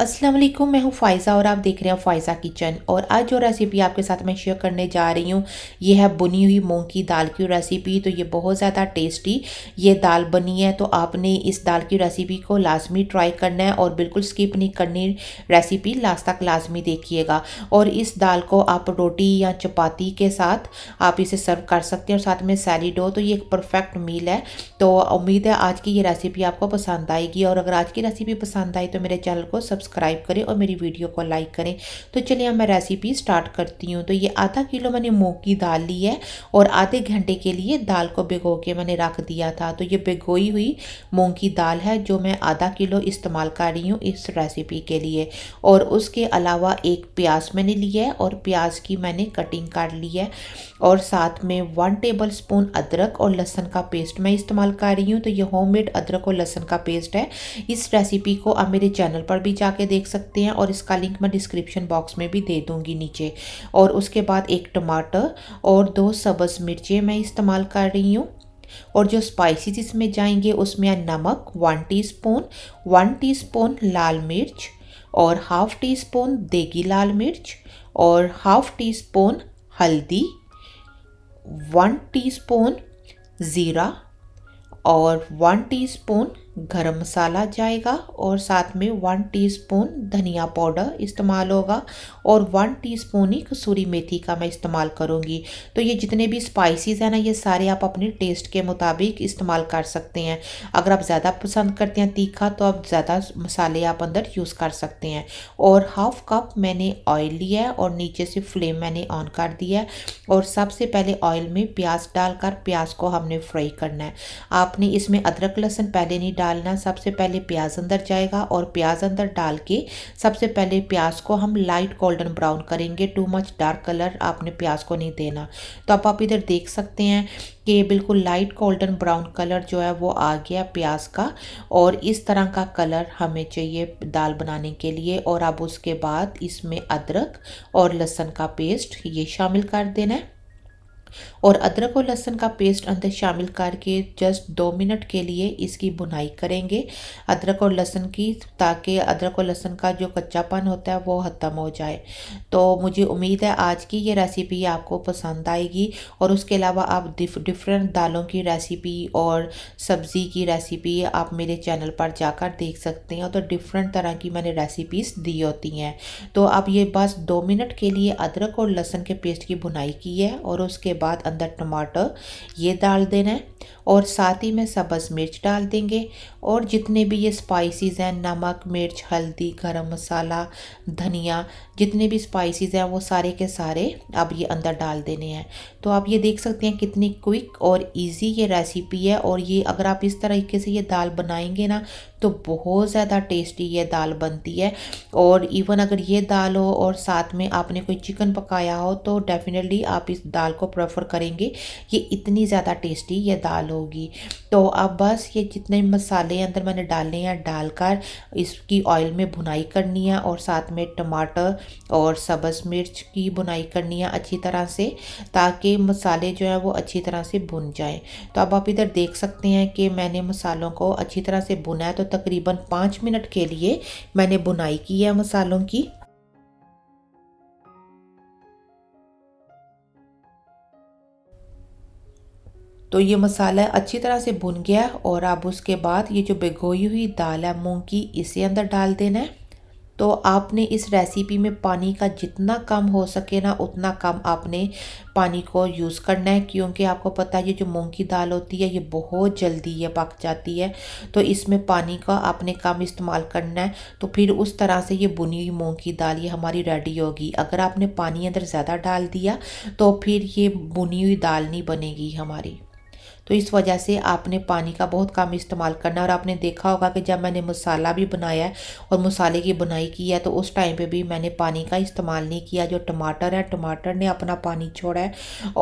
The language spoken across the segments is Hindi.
अस्सलाम वालेकुम मैं हूँ फ़ायज़ा और आप देख रहे हैं फ़ायज़ा किचन और आज जो रेसिपी आपके साथ मैं शेयर करने जा रही हूँ ये है बुनी हुई मूंग की दाल की रेसिपी तो ये बहुत ज़्यादा टेस्टी ये दाल बनी है तो आपने इस दाल की रेसिपी को लाजमी ट्राई करना है और बिल्कुल स्किप नहीं करनी रेसिपी लास्ट तक लाजमी देखिएगा और इस दाल को आप रोटी या चपाती के साथ आप इसे सर्व कर सकते हैं और साथ में सैलिड हो तो ये एक परफेक्ट मील है तो उम्मीद है आज की ये रेसिपी आपको पसंद आएगी और अगर आज की रेसिपी पसंद आई तो मेरे चैनल को सब्सक्राइब सब्सक्राइब करें और मेरी वीडियो को लाइक करें तो चलिए अब मैं रेसिपी स्टार्ट करती हूँ तो ये आधा किलो मैंने मूँग की दाल ली है और आधे घंटे के लिए दाल को भिगो के मैंने रख दिया था तो ये भिगोई हुई मूँग की दाल है जो मैं आधा किलो इस्तेमाल कर रही हूँ इस रेसिपी के लिए और उसके अलावा एक प्याज मैंने लिया है और प्याज की मैंने कटिंग कर ली है और साथ में वन टेबल स्पून अदरक और लहसन का पेस्ट मैं इस्तेमाल कर रही हूँ तो ये होममेड अदरक और लहसन का पेस्ट है इस रेसिपी को आप मेरे चैनल पर भी जाकर के देख सकते हैं और इसका लिंक मैं डिस्क्रिप्शन बॉक्स में भी दे दूँगी नीचे और उसके बाद एक टमाटर और दो सब्ज़ मिर्चें मैं इस्तेमाल कर रही हूँ और जो स्पाइसेस इसमें जाएंगे उसमें नमक वन टीस्पून, वन स्पून लाल मिर्च और हाफ़ टी स्पून देगी लाल मिर्च और हाफ़ टी स्पून हल्दी वन टीस्पून ज़ीरा और वन टीस्पून गरम मसाला जाएगा और साथ में वन टीस्पून धनिया पाउडर इस्तेमाल होगा और वन टीस्पून ही कसूरी मेथी का मैं इस्तेमाल करूँगी तो ये जितने भी स्पाइसेस हैं ना ये सारे आप अपने टेस्ट के मुताबिक इस्तेमाल कर सकते हैं अगर आप ज़्यादा पसंद करते हैं तीखा तो आप ज़्यादा मसाले आप अंदर यूज़ कर सकते हैं और हाफ कप मैंने ऑयल लिया है और नीचे से फ्लेम मैंने ऑन कर दिया है और सबसे पहले ऑयल में प्याज डालकर प्याज को हमने फ्राई करना है आपने इसमें अदरक लहसुन पहले नहीं डाल डालना सबसे पहले प्याज अंदर जाएगा और प्याज अंदर डाल के सबसे पहले प्याज को हम लाइट गोल्डन ब्राउन करेंगे टू मच डार्क कलर आपने प्याज को नहीं देना तो अब आप इधर देख सकते हैं कि बिल्कुल लाइट गोल्डन ब्राउन कलर जो है वो आ गया प्याज का और इस तरह का कलर हमें चाहिए दाल बनाने के लिए और अब उसके बाद इसमें अदरक और लहसुन का पेस्ट ये शामिल कर देना है और अदरक और लहसुन का पेस्ट अंदर शामिल करके जस्ट दो मिनट के लिए इसकी बुनाई करेंगे अदरक और लहसुन की ताकि अदरक और लहसुन का जो कच्चापन होता है वो ख़त्म हो जाए तो मुझे उम्मीद है आज की ये रेसिपी आपको पसंद आएगी और उसके अलावा आप डिफरेंट दालों की रेसिपी और सब्ज़ी की रेसिपी आप मेरे चैनल पर जाकर देख सकते हैं तो डिफरेंट तरह की मैंने रेसिपीज़ दी होती हैं तो आप ये बस दो मिनट के लिए अदरक और लहसुन के पेस्ट की बुनाई की है और उसके बाद बाद अंदर टमाटर ये डाल देना है और साथ ही में सब्ज़ मिर्च डाल देंगे और जितने भी ये स्पाइसेस हैं नमक मिर्च हल्दी गरम मसाला धनिया जितने भी स्पाइसेस हैं वो सारे के सारे अब ये अंदर डाल देने हैं तो आप ये देख सकते हैं कितनी क्विक और इजी ये रेसिपी है और ये अगर आप इस तरीके से ये दाल बनाएंगे ना तो बहुत ज़्यादा टेस्टी ये दाल बनती है और इवन अगर ये दाल हो और साथ में आपने कोई चिकन पकाया हो तो डेफ़िनेटली आप इस दाल को प्रेफर करेंगे ये इतनी ज़्यादा टेस्टी ये दाल होगी तो अब बस ये जितने मसाले अंदर मैंने डाले हैं डालकर इसकी ऑयल में भुनाई करनी है और साथ में टमाटर और सब्ज़ मिर्च की बुनाई करनी है अच्छी तरह से ताकि मसाले जो है वो अच्छी तरह से भुन जाएँ तो अब आप इधर देख सकते हैं कि मैंने मसालों को अच्छी तरह से भुना है तो तकरीबन पाँच मिनट के लिए मैंने बुनाई की है मसालों की तो ये मसाला अच्छी तरह से भुन गया और अब उसके बाद ये जो भिगोई हुई दाल है मूँग की इसे अंदर डाल देना है तो आपने इस रेसिपी में पानी का जितना कम हो सके ना उतना कम आपने पानी को यूज़ करना है क्योंकि आपको पता है ये जो मूंग की दाल होती है ये बहुत जल्दी ये पक जाती है तो इसमें पानी का आपने कम इस्तेमाल करना है तो फिर उस तरह से ये बुनी हुई मूंग की दाल ये हमारी रेडी होगी अगर आपने पानी अंदर ज़्यादा डाल दिया तो फिर ये बुनी हुई दाल नहीं बनेगी हमारी तो इस वजह से आपने पानी का बहुत कम इस्तेमाल करना और आपने देखा होगा कि जब मैंने मसाला भी बनाया है और मसाले की बुनाई की है तो उस टाइम पे भी मैंने पानी का इस्तेमाल नहीं किया जो टमाटर है टमाटर ने अपना पानी छोड़ा है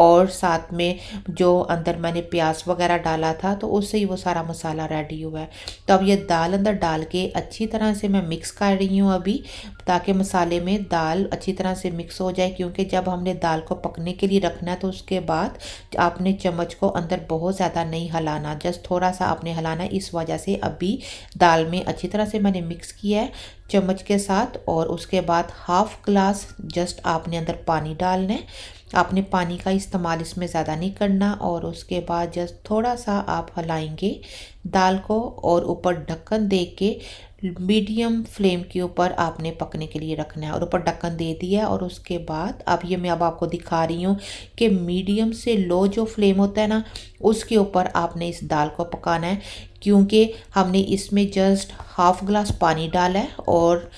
और साथ में जो अंदर मैंने प्याज वगैरह डाला था तो उससे ही वो सारा मसाला रेडी हुआ है तो अब ये दाल अंदर डाल के अच्छी तरह से मैं मिक्स कर रही हूँ अभी ताकि मसाले में दाल अच्छी तरह से मिक्स हो जाए क्योंकि जब हमने दाल को पकने के लिए रखना है तो उसके बाद आपने चम्मच को अंदर बहुत बहुत ज़्यादा नहीं हलाना जस्ट थोड़ा सा आपने हलाना इस वजह से अभी दाल में अच्छी तरह से मैंने मिक्स किया है चम्मच के साथ और उसके बाद हाफ़ ग्लास जस्ट आपने अंदर पानी डालना है आपने पानी का इस्तेमाल इसमें ज़्यादा नहीं करना और उसके बाद जस्ट थोड़ा सा आप हलाएंगे दाल को और ऊपर ढक्कन दे के मीडियम फ्लेम के ऊपर आपने पकने के लिए रखना है और ऊपर ढक्कन दे दिया है और उसके बाद अब ये मैं अब आपको दिखा रही हूँ कि मीडियम से लो जो फ्लेम होता है ना उसके ऊपर आपने इस दाल को पकाना है क्योंकि हमने इसमें जस्ट हाफ़ ग्लास पानी डाला है और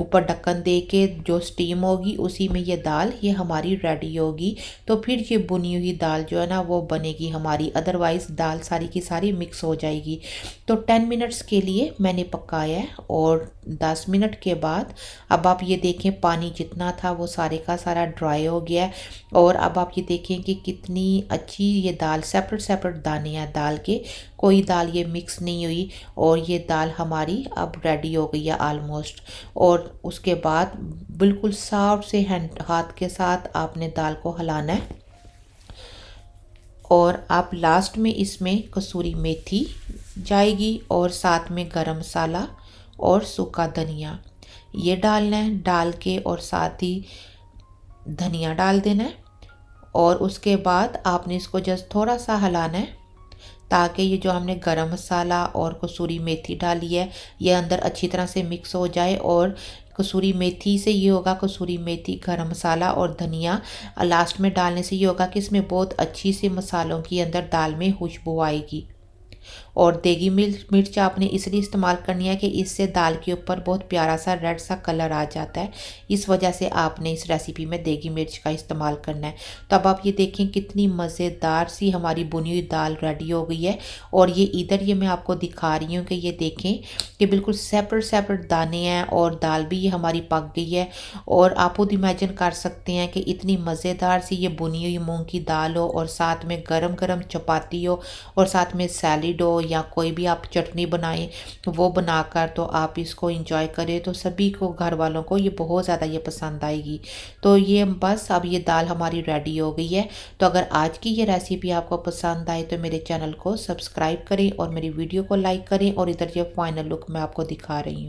ऊपर ढक्कन दे के जो स्टीम होगी उसी में ये दाल ये हमारी रेडी होगी तो फिर ये बुनी हुई दाल जो है ना वो बनेगी हमारी अदरवाइज़ दाल सारी की सारी मिक्स हो जाएगी तो टेन मिनट्स के लिए मैंने पकाया है और दस मिनट के बाद अब आप ये देखें पानी जितना था वो सारे का सारा ड्राई हो गया है और अब आप ये देखें कि कितनी अच्छी ये दाल सेपरेट सेपरेट दाने हैं दाल के कोई दाल ये मिक्स नहीं हुई और ये दाल हमारी अब रेडी हो गई है आलमोस्ट और उसके बाद बिल्कुल साफ से हैंड हाथ के साथ आपने दाल को हलाना है और आप लास्ट में इसमें कसूरी मेथी जाएगी और साथ में गरम मसाला और सूखा धनिया ये डालना है डाल के और साथ ही धनिया डाल देना है और उसके बाद आपने इसको जस्ट थोड़ा सा हलाना है ताकि ये जो हमने गरम मसाला और कसूरी मेथी डाली है ये अंदर अच्छी तरह से मिक्स हो जाए और कसूरी मेथी से ये होगा कसूरी मेथी गरम मसाला और धनिया लास्ट में डालने से ये होगा कि इसमें बहुत अच्छी से मसालों की अंदर दाल में खुशबू आएगी और देगी मिर्च आपने इसलिए इस्तेमाल करनी है कि इससे दाल के ऊपर बहुत प्यारा सा रेड सा कलर आ जाता है इस वजह से आपने इस रेसिपी में देगी मिर्च का इस्तेमाल करना है तो अब आप ये देखें कितनी मज़ेदार सी हमारी बुनी हुई दाल रेडी हो गई है और ये इधर ये मैं आपको दिखा रही हूँ कि ये देखें कि बिल्कुल सेपरेट सेपरेट दाने हैं और दाल भी ये हमारी पक गई है और आप खुद इमेजिन कर सकते हैं कि इतनी मज़ेदार सी ये बुनी हुई मूँग की दाल हो और साथ में गर्म गर्म चपाती हो और साथ में सैलड हो या कोई भी आप चटनी बनाएं वो बनाकर तो आप इसको इंजॉय करें तो सभी को घर वालों को ये बहुत ज़्यादा ये पसंद आएगी तो ये बस अब ये दाल हमारी रेडी हो गई है तो अगर आज की ये रेसिपी आपको पसंद आए तो मेरे चैनल को सब्सक्राइब करें और मेरी वीडियो को लाइक करें और इधर ये फाइनल लुक मैं आपको दिखा रही हूँ